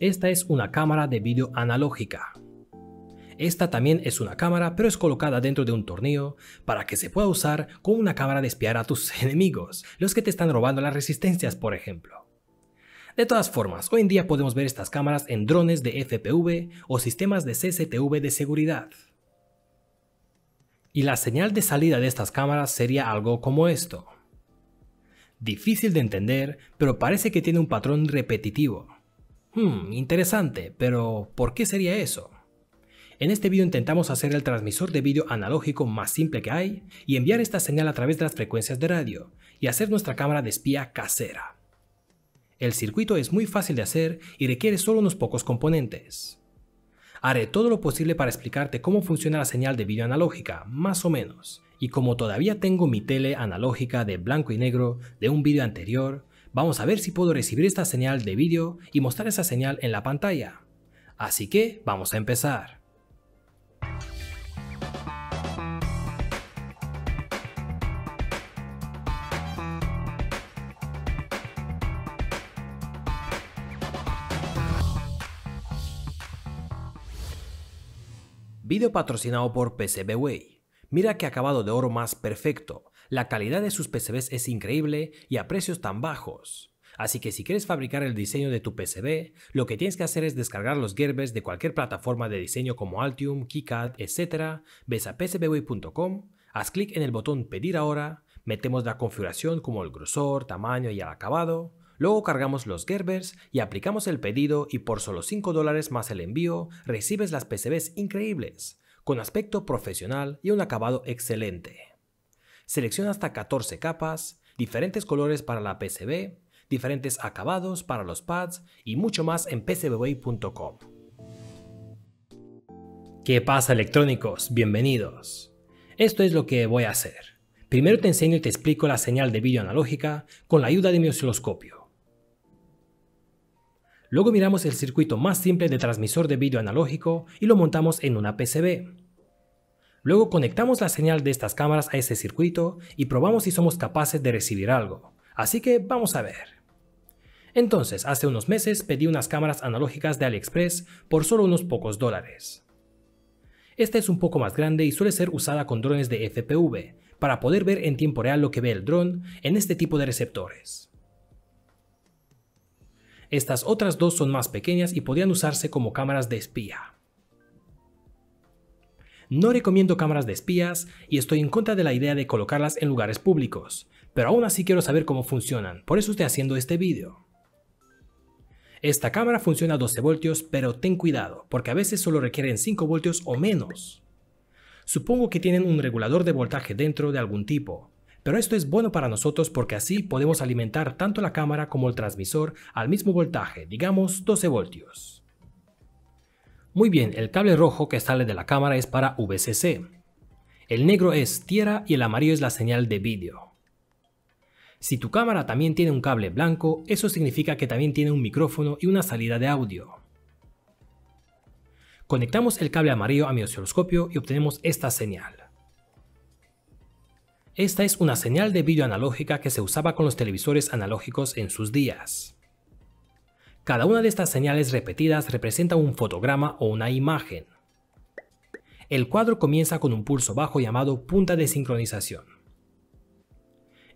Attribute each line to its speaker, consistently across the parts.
Speaker 1: Esta es una cámara de vídeo analógica. Esta también es una cámara, pero es colocada dentro de un tornillo para que se pueda usar como una cámara de espiar a tus enemigos, los que te están robando las resistencias, por ejemplo. De todas formas, hoy en día podemos ver estas cámaras en drones de FPV o sistemas de CCTV de seguridad. Y la señal de salida de estas cámaras sería algo como esto. Difícil de entender, pero parece que tiene un patrón repetitivo. Hmm, interesante, pero ¿por qué sería eso? En este vídeo intentamos hacer el transmisor de vídeo analógico más simple que hay y enviar esta señal a través de las frecuencias de radio y hacer nuestra cámara de espía casera. El circuito es muy fácil de hacer y requiere solo unos pocos componentes. Haré todo lo posible para explicarte cómo funciona la señal de vídeo analógica, más o menos, y como todavía tengo mi tele analógica de blanco y negro de un vídeo anterior, Vamos a ver si puedo recibir esta señal de vídeo y mostrar esa señal en la pantalla. Así que vamos a empezar. Video patrocinado por PCBWay. Mira qué acabado de oro más perfecto. La calidad de sus PCBs es increíble y a precios tan bajos. Así que si quieres fabricar el diseño de tu PCB, lo que tienes que hacer es descargar los Gerbers de cualquier plataforma de diseño como Altium, KiCad, etc. Ves a pcbway.com, haz clic en el botón Pedir ahora, metemos la configuración como el grosor, tamaño y el acabado, Luego cargamos los Gerbers y aplicamos el pedido y por solo 5 dólares más el envío recibes las PCBs increíbles, con aspecto profesional y un acabado excelente. Selecciona hasta 14 capas, diferentes colores para la PCB, diferentes acabados para los pads y mucho más en pcbway.com. ¿Qué pasa electrónicos? Bienvenidos. Esto es lo que voy a hacer. Primero te enseño y te explico la señal de vídeo analógica con la ayuda de mi osciloscopio. Luego miramos el circuito más simple de transmisor de vídeo analógico y lo montamos en una PCB. Luego conectamos la señal de estas cámaras a ese circuito y probamos si somos capaces de recibir algo. Así que vamos a ver. Entonces, hace unos meses pedí unas cámaras analógicas de AliExpress por solo unos pocos dólares. Esta es un poco más grande y suele ser usada con drones de FPV, para poder ver en tiempo real lo que ve el dron en este tipo de receptores. Estas otras dos son más pequeñas y podrían usarse como cámaras de espía. No recomiendo cámaras de espías y estoy en contra de la idea de colocarlas en lugares públicos, pero aún así quiero saber cómo funcionan, por eso estoy haciendo este vídeo. Esta cámara funciona a 12 voltios, pero ten cuidado, porque a veces solo requieren 5 voltios o menos. Supongo que tienen un regulador de voltaje dentro de algún tipo, pero esto es bueno para nosotros porque así podemos alimentar tanto la cámara como el transmisor al mismo voltaje, digamos 12 voltios. Muy bien, el cable rojo que sale de la cámara es para VCC. El negro es tierra y el amarillo es la señal de vídeo. Si tu cámara también tiene un cable blanco, eso significa que también tiene un micrófono y una salida de audio. Conectamos el cable amarillo a mi osciloscopio y obtenemos esta señal. Esta es una señal de vídeo analógica que se usaba con los televisores analógicos en sus días. Cada una de estas señales repetidas representa un fotograma o una imagen. El cuadro comienza con un pulso bajo llamado punta de sincronización.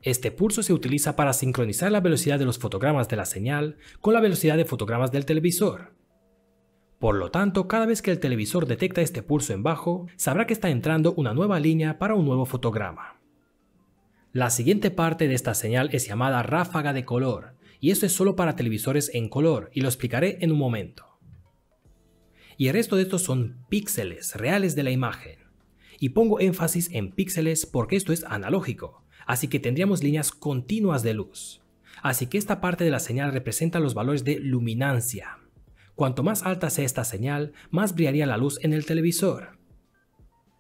Speaker 1: Este pulso se utiliza para sincronizar la velocidad de los fotogramas de la señal con la velocidad de fotogramas del televisor. Por lo tanto, cada vez que el televisor detecta este pulso en bajo, sabrá que está entrando una nueva línea para un nuevo fotograma. La siguiente parte de esta señal es llamada ráfaga de color, y esto es solo para televisores en color y lo explicaré en un momento. Y el resto de estos son píxeles reales de la imagen. Y pongo énfasis en píxeles porque esto es analógico, así que tendríamos líneas continuas de luz. Así que esta parte de la señal representa los valores de luminancia. Cuanto más alta sea esta señal, más brillaría la luz en el televisor.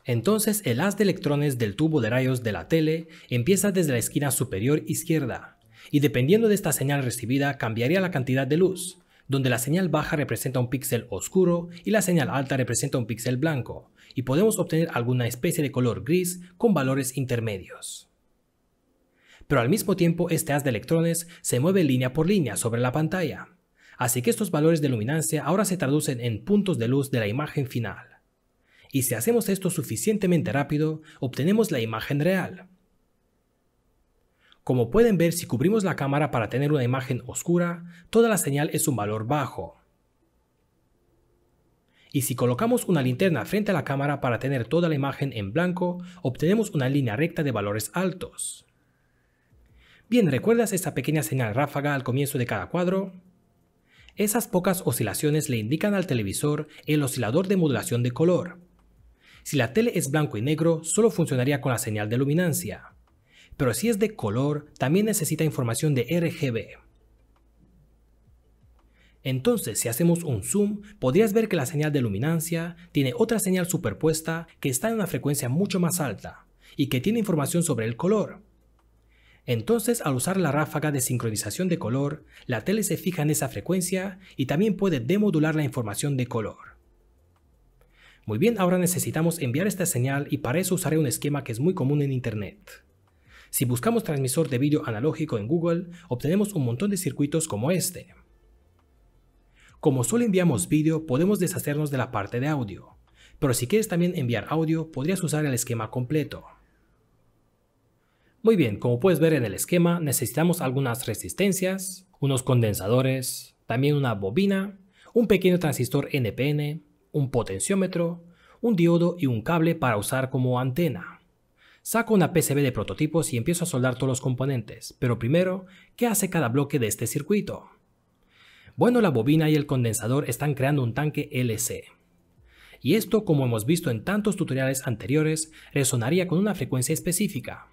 Speaker 1: Entonces el haz de electrones del tubo de rayos de la tele empieza desde la esquina superior izquierda, y dependiendo de esta señal recibida cambiaría la cantidad de luz, donde la señal baja representa un píxel oscuro y la señal alta representa un píxel blanco, y podemos obtener alguna especie de color gris con valores intermedios. Pero al mismo tiempo este haz de electrones se mueve línea por línea sobre la pantalla, así que estos valores de luminancia ahora se traducen en puntos de luz de la imagen final. Y si hacemos esto suficientemente rápido, obtenemos la imagen real, como pueden ver, si cubrimos la cámara para tener una imagen oscura, toda la señal es un valor bajo. Y si colocamos una linterna frente a la cámara para tener toda la imagen en blanco, obtenemos una línea recta de valores altos. Bien, ¿recuerdas esa pequeña señal ráfaga al comienzo de cada cuadro? Esas pocas oscilaciones le indican al televisor el oscilador de modulación de color. Si la tele es blanco y negro, solo funcionaría con la señal de luminancia pero si es de color, también necesita información de RGB. Entonces, si hacemos un zoom, podrías ver que la señal de luminancia tiene otra señal superpuesta que está en una frecuencia mucho más alta y que tiene información sobre el color. Entonces, al usar la ráfaga de sincronización de color, la tele se fija en esa frecuencia y también puede demodular la información de color. Muy bien, ahora necesitamos enviar esta señal y para eso usaré un esquema que es muy común en Internet. Si buscamos transmisor de vídeo analógico en Google, obtenemos un montón de circuitos como este. Como solo enviamos vídeo, podemos deshacernos de la parte de audio. Pero si quieres también enviar audio, podrías usar el esquema completo. Muy bien, como puedes ver en el esquema, necesitamos algunas resistencias, unos condensadores, también una bobina, un pequeño transistor NPN, un potenciómetro, un diodo y un cable para usar como antena. Saco una PCB de prototipos y empiezo a soldar todos los componentes, pero primero, ¿qué hace cada bloque de este circuito? Bueno, la bobina y el condensador están creando un tanque LC. Y esto, como hemos visto en tantos tutoriales anteriores, resonaría con una frecuencia específica.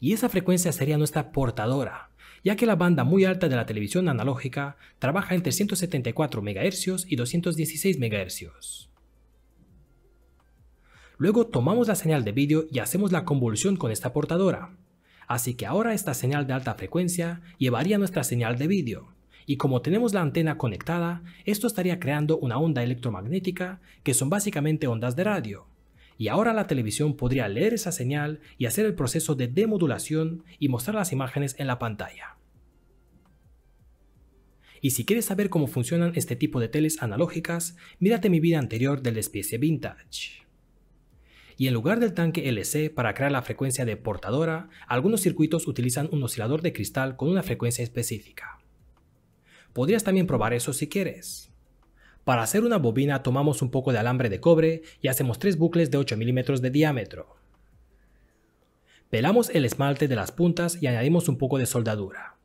Speaker 1: Y esa frecuencia sería nuestra portadora, ya que la banda muy alta de la televisión analógica trabaja entre 174 MHz y 216 MHz. Luego tomamos la señal de vídeo y hacemos la convulsión con esta portadora. Así que ahora esta señal de alta frecuencia llevaría nuestra señal de vídeo. Y como tenemos la antena conectada, esto estaría creando una onda electromagnética que son básicamente ondas de radio. Y ahora la televisión podría leer esa señal y hacer el proceso de demodulación y mostrar las imágenes en la pantalla. Y si quieres saber cómo funcionan este tipo de teles analógicas, mírate mi vida anterior del especie vintage y en lugar del tanque LC para crear la frecuencia de portadora, algunos circuitos utilizan un oscilador de cristal con una frecuencia específica. Podrías también probar eso si quieres. Para hacer una bobina tomamos un poco de alambre de cobre y hacemos tres bucles de 8 milímetros de diámetro. Pelamos el esmalte de las puntas y añadimos un poco de soldadura.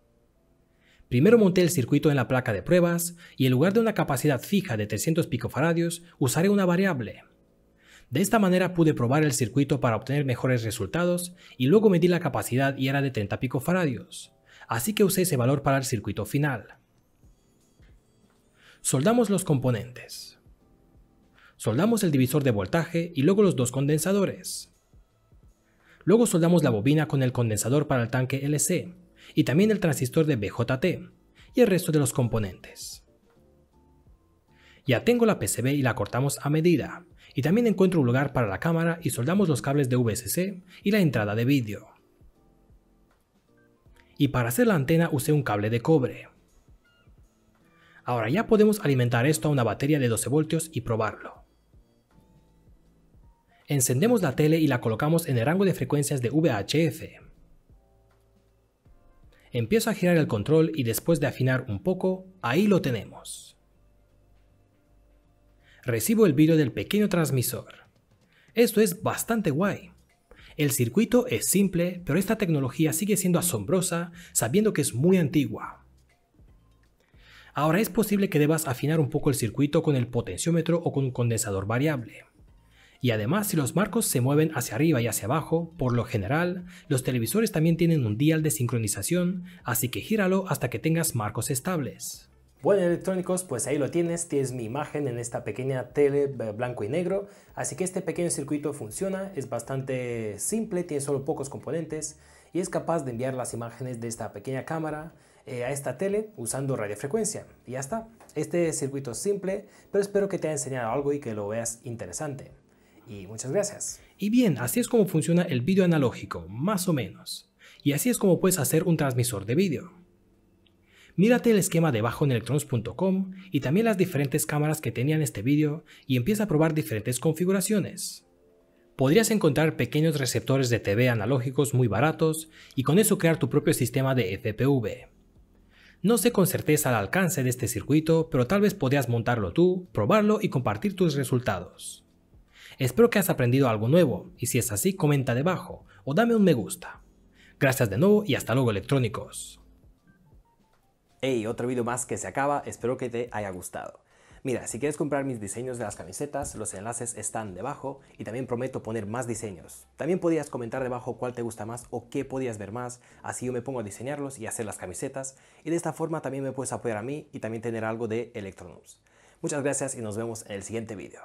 Speaker 1: Primero monté el circuito en la placa de pruebas y en lugar de una capacidad fija de 300 picofaradios usaré una variable, de esta manera pude probar el circuito para obtener mejores resultados y luego medí la capacidad y era de 30 faradios, así que usé ese valor para el circuito final. Soldamos los componentes. Soldamos el divisor de voltaje y luego los dos condensadores. Luego soldamos la bobina con el condensador para el tanque LC y también el transistor de BJT y el resto de los componentes. Ya tengo la PCB y la cortamos a medida y también encuentro un lugar para la cámara y soldamos los cables de VSC y la entrada de vídeo. Y para hacer la antena usé un cable de cobre. Ahora ya podemos alimentar esto a una batería de 12 voltios y probarlo. Encendemos la tele y la colocamos en el rango de frecuencias de VHF. Empiezo a girar el control y después de afinar un poco, ahí lo tenemos recibo el vídeo del pequeño transmisor. Esto es bastante guay. El circuito es simple, pero esta tecnología sigue siendo asombrosa sabiendo que es muy antigua. Ahora es posible que debas afinar un poco el circuito con el potenciómetro o con un condensador variable. Y además si los marcos se mueven hacia arriba y hacia abajo, por lo general, los televisores también tienen un dial de sincronización, así que gíralo hasta que tengas marcos estables. Bueno, electrónicos, pues ahí lo tienes, tienes mi imagen en esta pequeña tele blanco y negro, así que este pequeño circuito funciona, es bastante simple, tiene solo pocos componentes y es capaz de enviar las imágenes de esta pequeña cámara eh, a esta tele usando radiofrecuencia. Y ya está, este circuito es simple, pero espero que te haya enseñado algo y que lo veas interesante. Y muchas gracias. Y bien, así es como funciona el video analógico, más o menos. Y así es como puedes hacer un transmisor de vídeo. Mírate el esquema debajo en electrons.com y también las diferentes cámaras que tenía en este vídeo y empieza a probar diferentes configuraciones. Podrías encontrar pequeños receptores de TV analógicos muy baratos y con eso crear tu propio sistema de FPV. No sé con certeza el alcance de este circuito, pero tal vez podrías montarlo tú, probarlo y compartir tus resultados. Espero que has aprendido algo nuevo y si es así comenta debajo o dame un me gusta. Gracias de nuevo y hasta luego electrónicos. Hey, otro vídeo más que se acaba, espero que te haya gustado. Mira, si quieres comprar mis diseños de las camisetas, los enlaces están debajo y también prometo poner más diseños. También podías comentar debajo cuál te gusta más o qué podías ver más, así yo me pongo a diseñarlos y hacer las camisetas y de esta forma también me puedes apoyar a mí y también tener algo de Electronews. Muchas gracias y nos vemos en el siguiente vídeo.